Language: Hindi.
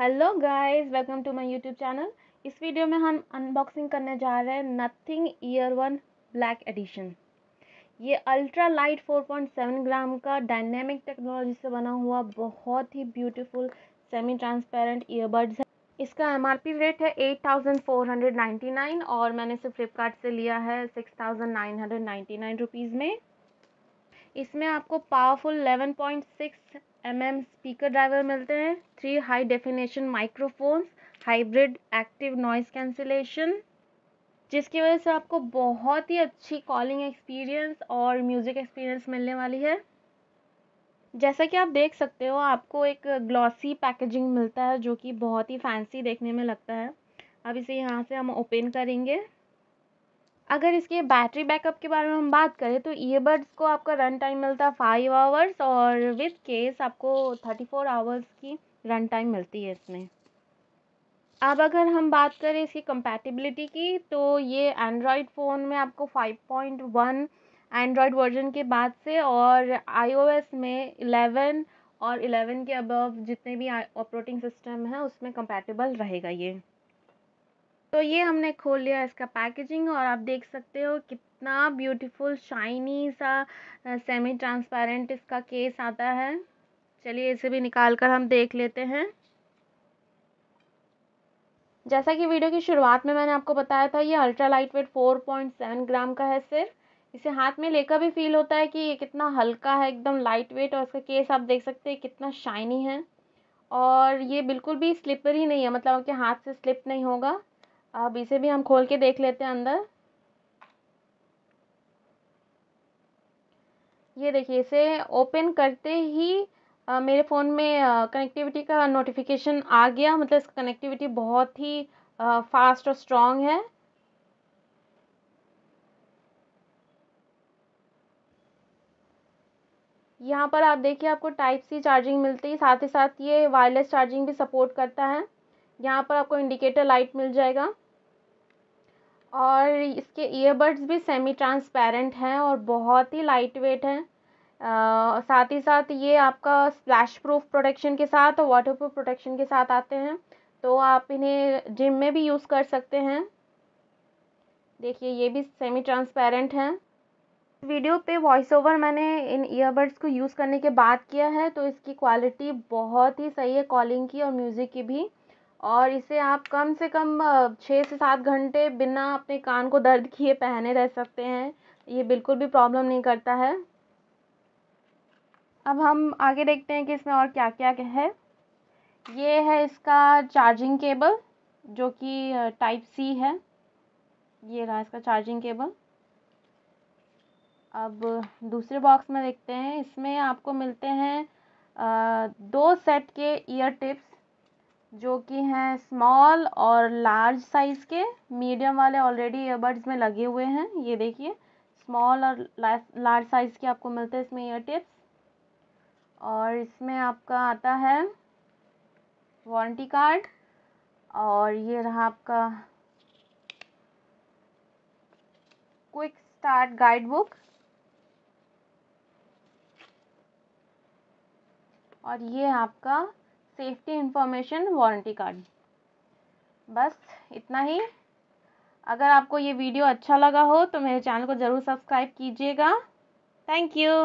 hello guys welcome to my YouTube channel इस वीडियो में हम अनबॉक्सिंग करने जा रहे हैं Nothing Ear one black edition ये अल्ट्रा लाइट 4.7 ग्राम का डायनेमिक टेक्नोलॉजी से बना हुआ बहुत ही ब्यूटीफुल सेमी ट्रांसपेरेंट ईयरबड्स है इसका एम रेट है 8,499 और मैंने इसे फ्लिपकार्ट से लिया है सिक्स रुपीस में इसमें आपको powerful 11.6 M M speaker driver मिलते हैं three high definition microphones hybrid active noise cancellation जिसकी वजह से आपको बहुत ही अच्छी कॉलिंग एक्सपीरियंस और म्यूज़िक एक्सपीरियंस मिलने वाली है जैसा कि आप देख सकते हो आपको एक ग्लॉसी पैकेजिंग मिलता है जो कि बहुत ही फैंसी देखने में लगता है अब इसे यहाँ से हम ओपन करेंगे अगर इसके बैटरी बैकअप के बारे में हम बात करें तो ईयरबड्स को आपका रन टाइम मिलता है फाइव आवर्स और विथ केस आपको थर्टी फोर आवर्स की रन टाइम मिलती है इसमें अब अगर हम बात करें इसकी कंपैटिबिलिटी की तो ये एंड्रॉयड फ़ोन में आपको five point one Android version के बाद से और आईओएस में इलेवन और एलेवन के अबव जितने भी ऑपरेटिंग सिस्टम हैं उसमें कंपैटिबल रहेगा ये तो ये हमने खोल लिया इसका पैकेजिंग और आप देख सकते हो कितना ब्यूटीफुल शाइनी सा सेमी ट्रांसपेरेंट इसका केस आता है चलिए इसे भी निकाल कर हम देख लेते हैं जैसा कि वीडियो की शुरुआत में मैंने आपको बताया था ये ultra light weight four point seven gram का है सिर्फ इसे हाथ में लेकर भी फील होता है कि ये कितना हल्का है एकदम लाइट वेट और इसका केस आप देख सकते हैं कितना शाइनी है और ये बिल्कुल भी स्लिपर ही नहीं है मतलब आपके हाथ से स्लिप नहीं होगा अब इसे भी हम खोल के देख लेते हैं अंदर ये देखिए इसे ओपन करते ही आ, मेरे फ़ोन में कनेक्टिविटी का नोटिफिकेशन आ गया मतलब इसका कनेक्टिविटी बहुत ही आ, फास्ट और स्ट्रॉन्ग है यहाँ पर आप देखिए आपको टाइप सी चार्जिंग मिलती है साथ ही साथ ये वायरलेस चार्जिंग भी सपोर्ट करता है यहाँ पर आपको इंडिकेटर लाइट मिल जाएगा और इसके ईयरबड्स भी सेमी ट्रांसपेरेंट हैं और बहुत ही लाइट वेट हैं साथ ही साथ ये आपका स्प्लैश प्रूफ प्रोटेक्शन के साथ और वाटर प्रूफ प्रोटेक्शन के साथ आते हैं तो आप इन्हें जिम में भी यूज़ कर सकते हैं देखिए ये भी सेमी ट्रांसपेरेंट हैं वीडियो पे वॉइस ओवर मैंने इन ईयरबड्स को यूज़ करने के बाद किया है तो इसकी क्वालिटी बहुत ही सही है कॉलिंग की और म्यूज़िक की भी और इसे आप कम से कम छः से सात घंटे बिना अपने कान को दर्द किए पहने रह सकते हैं ये बिल्कुल भी प्रॉब्लम नहीं करता है अब हम आगे देखते हैं कि इसमें और क्या क्या है ये है इसका चार्जिंग केबल जो कि टाइप सी है ये रहा इसका चार्जिंग केबल अब दूसरे बॉक्स में देखते हैं इसमें आपको मिलते हैं दो सेट के ईयर टिप्स जो कि हैं स्मॉल और लार्ज साइज के मीडियम वाले ऑलरेडी ईयरबड्स में लगे हुए हैं ये देखिए स्मॉल और लार्ज साइज के आपको मिलते हैं इसमें ईयर टिप्स और इसमें आपका आता है वारंटी कार्ड और ये रहा आपका क्विक स्टार्ट गाइड बुक और ये आपका सेफ्टी इंफॉर्मेशन वारंटी कार्ड बस इतना ही अगर आपको ये वीडियो अच्छा लगा हो तो मेरे चैनल को ज़रूर सब्सक्राइब कीजिएगा थैंक यू